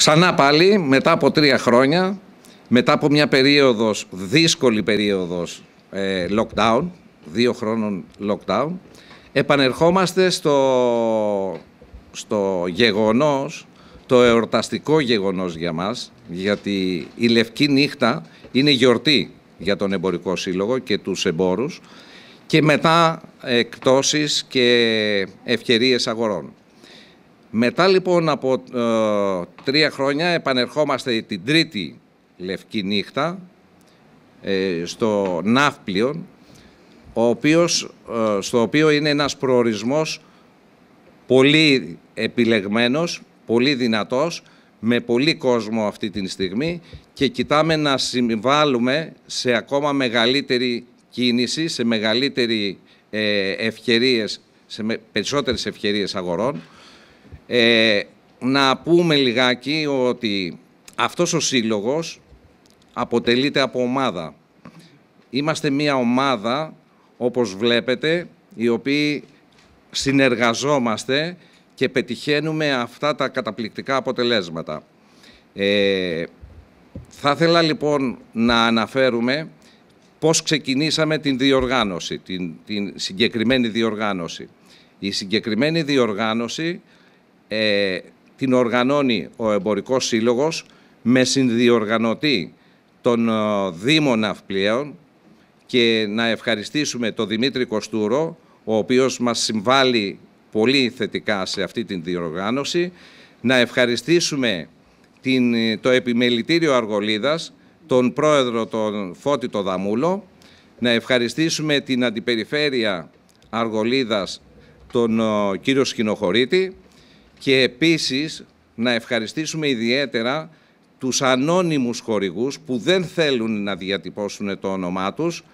Ξανά πάλι, μετά από τρία χρόνια, μετά από μια περίοδος, δύσκολη περίοδος ε, lockdown, δύο χρόνων lockdown, επανερχόμαστε στο, στο γεγονός, το εορταστικό γεγονός για μας, γιατί η Λευκή Νύχτα είναι γιορτή για τον Εμπορικό Σύλλογο και τους εμπόρους και μετά εκτόσεις και ευκαιρίες αγορών. Μετά λοιπόν από ε, τρία χρόνια επανερχόμαστε την τρίτη λευκή νύχτα ε, στο Ναύπλιο, ο οποίος, ε, στο οποίο είναι ένας προορισμός πολύ επιλεγμένος, πολύ δυνατός, με πολύ κόσμο αυτή τη στιγμή και κοιτάμε να συμβάλλουμε σε ακόμα μεγαλύτερη κίνηση, σε μεγαλύτερη ε, ευκαιρίες, σε με, περισσότερες ευκαιρίες αγορών. Ε, να πούμε λιγάκι ότι αυτός ο σύλλογος αποτελείται από ομάδα. Είμαστε μία ομάδα, όπως βλέπετε, οι οποίοι συνεργαζόμαστε και πετυχαίνουμε αυτά τα καταπληκτικά αποτελέσματα. Ε, θα ήθελα λοιπόν να αναφέρουμε πώς ξεκινήσαμε την διοργάνωση, την, την συγκεκριμένη διοργάνωση. Η συγκεκριμένη διοργάνωση ε, την οργανώνει ο Εμπορικός Σύλλογος με συνδιοργανωτή τον Δήμων ε, Δήμο και να ευχαριστήσουμε τον Δημήτρη Κοστούρο, ο οποίος μας συμβάλλει πολύ θετικά σε αυτή την διοργάνωση, να ευχαριστήσουμε την, το Επιμελητήριο Αργολίδας, τον πρόεδρο τον Φώτη το Δαμούλο, να ευχαριστήσουμε την Αντιπεριφέρεια Αργολίδας, τον ε, κύριο Σκηνοχωρίτη, και επίσης να ευχαριστήσουμε ιδιαίτερα τους ανώνυμους χορηγούς που δεν θέλουν να διατυπώσουν το όνομά τους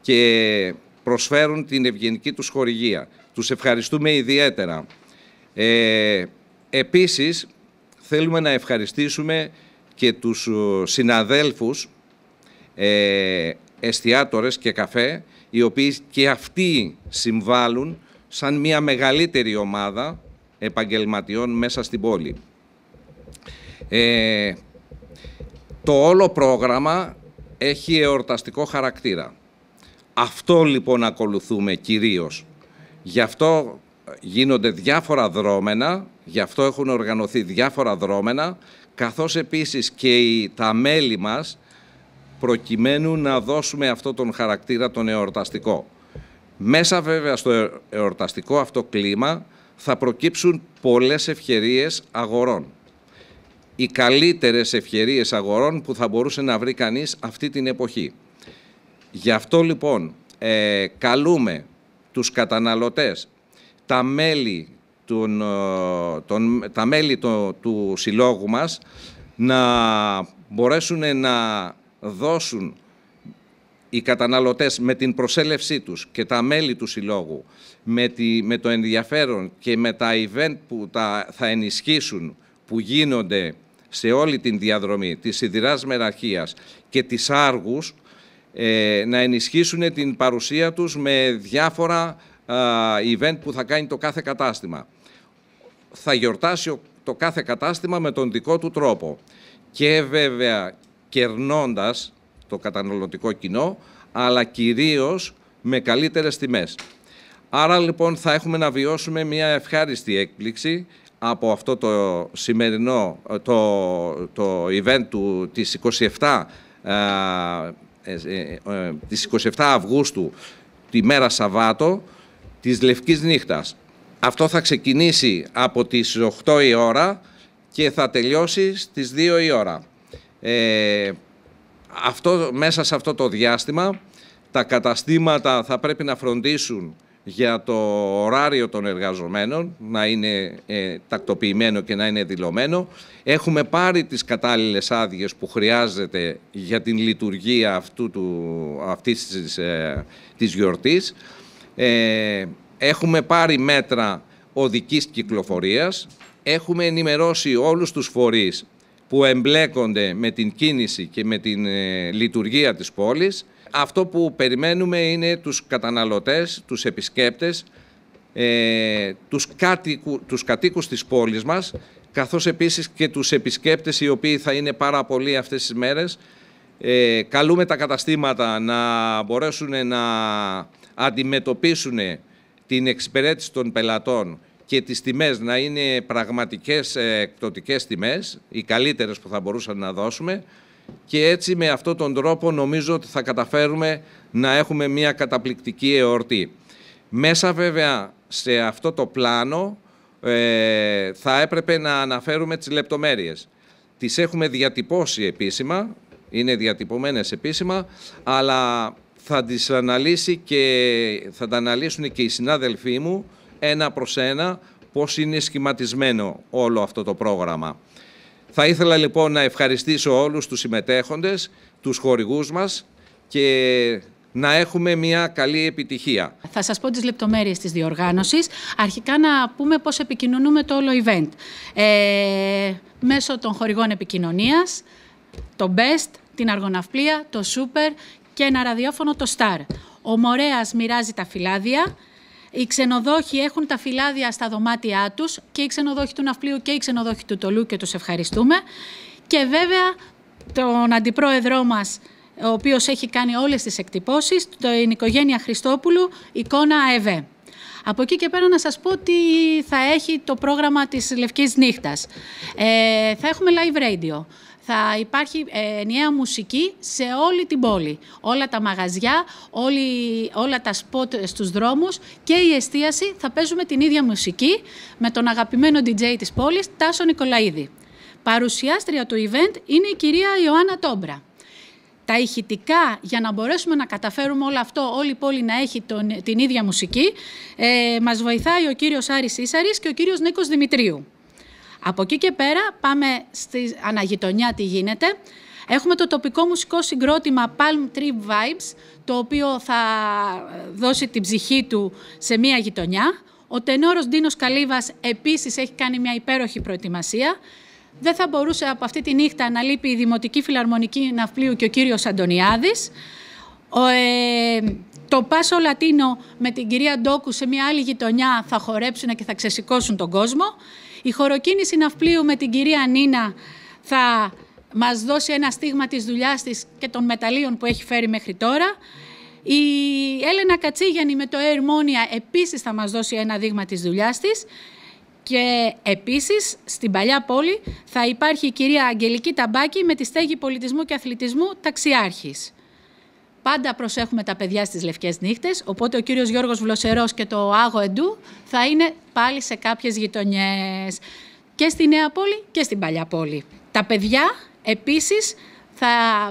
και προσφέρουν την ευγενική τους χορηγία. Τους ευχαριστούμε ιδιαίτερα. Ε, επίσης, θέλουμε να ευχαριστήσουμε και τους συναδέλφους ε, εστιατόρες και καφέ, οι οποίοι και αυτοί συμβάλλουν σαν μια μεγαλύτερη ομάδα επαγγελματιών μέσα στην πόλη. Ε, το όλο πρόγραμμα έχει εορταστικό χαρακτήρα. Αυτό λοιπόν ακολουθούμε κυρίως. Γι' αυτό γίνονται διάφορα δρόμενα, γι' αυτό έχουν οργανωθεί διάφορα δρόμενα, καθώς επίσης και τα μέλη μας προκειμένου να δώσουμε αυτό τον χαρακτήρα τον εορταστικό. Μέσα βέβαια στο εορταστικό αυτό κλίμα θα προκύψουν πολλές ευκαιρίες αγορών. Οι καλύτερες ευκαιρίες αγορών που θα μπορούσε να βρει κανείς αυτή την εποχή. Γι' αυτό λοιπόν ε, καλούμε τους καταναλωτές, τα μέλη, ε, τα μέλη του συλλόγου μας να μπορέσουν να δώσουν οι καταναλωτές με την προσέλευσή τους και τα μέλη του συλλόγου με, το ενδιαφέρον και με τα event που τα, θα ενισχύσουν που γίνονται σε όλη την διαδρομή της Σιδηράς Μεραρχίας και της Άργους ε, να ενισχύσουν την παρουσία τους με διάφορα event που θα κάνει το κάθε κατάστημα. Θα γιορτάσει το κάθε κατάστημα με τον δικό του τρόπο και βέβαια κερνώντας το καταναλωτικό κοινό αλλά κυρίως με καλύτερες τιμές. Άρα λοιπόν θα έχουμε να βιώσουμε μια ευχάριστη έκπληξη από αυτό το σημερινό το, το event του, της 27 ε, ε, ε, της 27 Αυγούστου τη μέρα Σαββάτο της Λευκής Νύχτας. Αυτό θα ξεκινήσει από τις 8 η ώρα και θα τελειώσει στις 2 η ώρα. Ε, αυτό, μέσα σε αυτό το διάστημα τα καταστήματα θα πρέπει να φροντίσουν για το ωράριο των εργαζομένων να είναι ε, τακτοποιημένο και να είναι δηλωμένο. Έχουμε πάρει τις κατάλληλες άδειες που χρειάζεται για την λειτουργία αυτού του, αυτής της, ε, της γιορτής. Ε, έχουμε πάρει μέτρα οδικής κυκλοφορίας. Έχουμε ενημερώσει όλους τους φορείς που εμπλέκονται με την κίνηση και με την ε, λειτουργία της πόλης. Αυτό που περιμένουμε είναι τους καταναλωτές, τους επισκέπτες, ε, τους, κάτοικου, τους κατοίκους της πόλης μας, καθώς επίσης και τους επισκέπτες οι οποίοι θα είναι πάρα πολλοί αυτές τις μέρες. Ε, καλούμε τα καταστήματα να μπορέσουν να αντιμετωπίσουν την εξυπηρέτηση των πελατών και τις τιμές να είναι πραγματικές ε, εκπτωτικές τιμές, οι καλύτερες που θα μπορούσαν να δώσουμε και έτσι με αυτόν τον τρόπο νομίζω ότι θα καταφέρουμε να έχουμε μια καταπληκτική εορτή. Μέσα βέβαια σε αυτό το πλάνο ε, θα έπρεπε να αναφέρουμε τις λεπτομέρειες. Τις έχουμε διατυπώσει επίσημα, είναι διατυπωμένες επίσημα, αλλά θα τις αναλύσει και θα τα αναλύσουν και οι συνάδελφοί μου ένα προς ένα πώς είναι σχηματισμένο όλο αυτό το πρόγραμμα. Θα ήθελα λοιπόν να ευχαριστήσω όλους τους συμμετέχοντες, τους χορηγούς μας και να έχουμε μια καλή επιτυχία. Θα σας πω τις λεπτομέρειες της διοργάνωσης. Αρχικά να πούμε πώς επικοινωνούμε το όλο event. Ε, μέσω των χορηγών επικοινωνίας, το Best, την Αργοναυπλία, το Super και ένα ραδιόφωνο, το Star. Ο Μορέας μοιράζει τα φυλάδια οι ξενοδόχοι έχουν τα φυλάδια στα δωμάτια τους και οι ξενοδόχοι του Ναυπλίου και οι ξενοδόχοι του Τολού και τους ευχαριστούμε. Και βέβαια τον αντιπρόεδρό μας ο οποίος έχει κάνει όλες τις εκτυπώσεις, η οικογένεια Χριστόπουλου, εικόνα ΑΕΒΕ. Από εκεί και πέρα να σας πω ότι θα έχει το πρόγραμμα της Λευκής Νύχτας. Ε, θα έχουμε live radio θα υπάρχει ε, ενιαία μουσική σε όλη την πόλη. Όλα τα μαγαζιά, όλη, όλα τα σποτ στους δρόμους και η εστίαση θα παίζουμε την ίδια μουσική με τον αγαπημένο DJ της πόλης, Τάσο Νικολαίδη. Παρουσιάστρια του event είναι η κυρία Ιωάννα Τόμπρα. Τα ηχητικά, για να μπορέσουμε να καταφέρουμε όλο αυτό, όλη η πόλη να έχει τον, την ίδια μουσική, ε, μας βοηθάει ο κύριος Άρης Ίσαρης και ο κύριος Νίκος Δημητρίου. Από εκεί και πέρα πάμε στη αναγειτονιά τι γίνεται. Έχουμε το τοπικό μουσικό συγκρότημα Palm Tree Vibes, το οποίο θα ε, δώσει την ψυχή του σε μία γειτονιά. Ο τενόρος Ντίνος Καλύβας επίσης έχει κάνει μια υπέροχη προετοιμασία. Δεν θα μπορούσε από αυτή τη νύχτα να λείπει η Δημοτική Φιλαρμονική Ναυπλίου και ο κύριος Αντωνιάδης. ε, το Πάσο Λατίνο με την κυρία Ντόκου σε μια άλλη γειτονιά θα χορέψουν και θα ξεσηκώσουν τον κόσμο. Η χοροκίνηση ναυπλίου με την κυρία Νίνα θα μας δώσει ένα στίγμα της δουλειάς της και των μεταλλίων που έχει φέρει μέχρι τώρα. Η Έλενα Κατσίγιανη με το «Ερμόνια» επίσης θα μας δώσει ένα δείγμα της δουλειάς της. Και επίσης στην παλιά πόλη θα υπάρχει η κυρία Αγγελική Ταμπάκη με τη στέγη πολιτισμού και αθλητισμού Ταξιάρχης. Πάντα προσέχουμε τα παιδιά στις Λευκές Νύχτες, οπότε ο κύριος Γιώργος Βλοσερός και το Άγο Εντού θα είναι πάλι σε κάποιες γειτονιές και στη Νέα Πόλη και στην Παλιά Πόλη. Τα παιδιά επίσης θα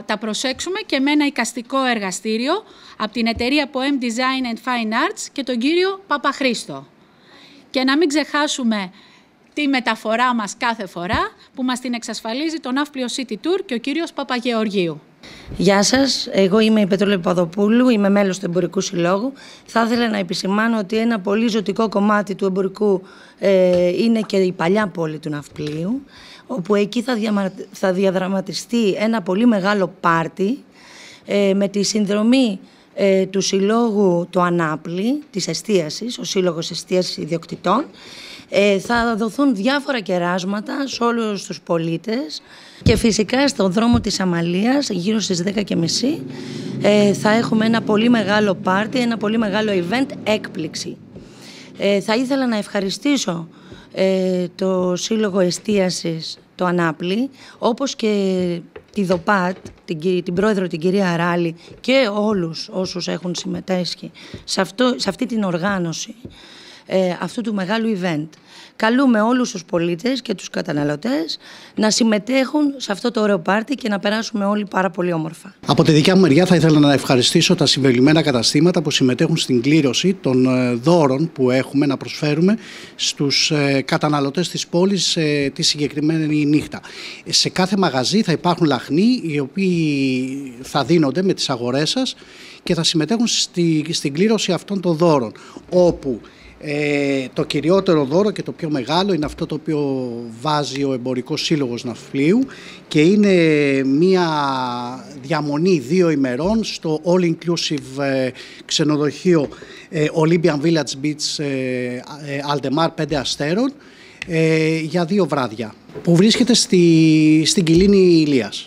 τα προσέξουμε και με ένα οικαστικό εργαστήριο από την εταιρεία Poem Design and Fine Arts και τον κύριο Παπαχρήστο. Και να μην ξεχάσουμε τη μεταφορά μας κάθε φορά που μας την εξασφαλίζει τον Ναύπλιο City Tour και ο κύριος Παπαγεωργίου. Γεια σας, εγώ είμαι η Πετρόλη Παδοπούλου, είμαι μέλος του Εμπορικού Συλλόγου. Θα ήθελα να επισημάνω ότι ένα πολύ ζωτικό κομμάτι του εμπορικού ε, είναι και η παλιά πόλη του Ναυπλίου, όπου εκεί θα, διαδραματιστεί ένα πολύ μεγάλο πάρτι ε, με τη συνδρομή ε, του Συλλόγου του Ανάπλη, της Εστίασης, ο Σύλλογος Εστίασης Ιδιοκτητών, ε, θα δοθούν διάφορα κεράσματα σε όλους τους πολίτες και φυσικά στον δρόμο της Αμαλίας γύρω στις 10.30 ε, θα έχουμε ένα πολύ μεγάλο πάρτι, ένα πολύ μεγάλο event έκπληξη. Ε, θα ήθελα να ευχαριστήσω ε, το Σύλλογο Εστίασης το Ανάπλη, όπως και τη ΔΟΠΑΤ, την, πρόεδρο την κυρία Αράλη και όλους όσους έχουν συμμετέσχει σε, σε αυτή την οργάνωση ε, αυτού του μεγάλου event. Καλούμε όλους τους πολίτες και τους καταναλωτές να συμμετέχουν σε αυτό το ωραίο πάρτι και να περάσουμε όλοι πάρα πολύ όμορφα. Από τη δικιά μου μεριά θα ήθελα να ευχαριστήσω τα συμβελημένα καταστήματα που συμμετέχουν στην κλήρωση των ε, δώρων που έχουμε να προσφέρουμε στους ε, καταναλωτές της πόλης ε, τη συγκεκριμένη νύχτα. Σε κάθε μαγαζί θα υπάρχουν λαχνοί οι οποίοι θα δίνονται με τις αγορές σας και θα συμμετέχουν στην κλήρωση αυτών των δώρων όπου ε, το κυριότερο δώρο και το πιο μεγάλο είναι αυτό το οποίο βάζει ο Εμπορικός Σύλλογος Ναυπλίου και είναι μια διαμονή δύο ημερών στο All Inclusive ε, ξενοδοχείο ε, Olympian Village Beach Aldemar 5 Αστέρων για δύο βράδια που βρίσκεται στη, στην Κιλίνη Ηλίας.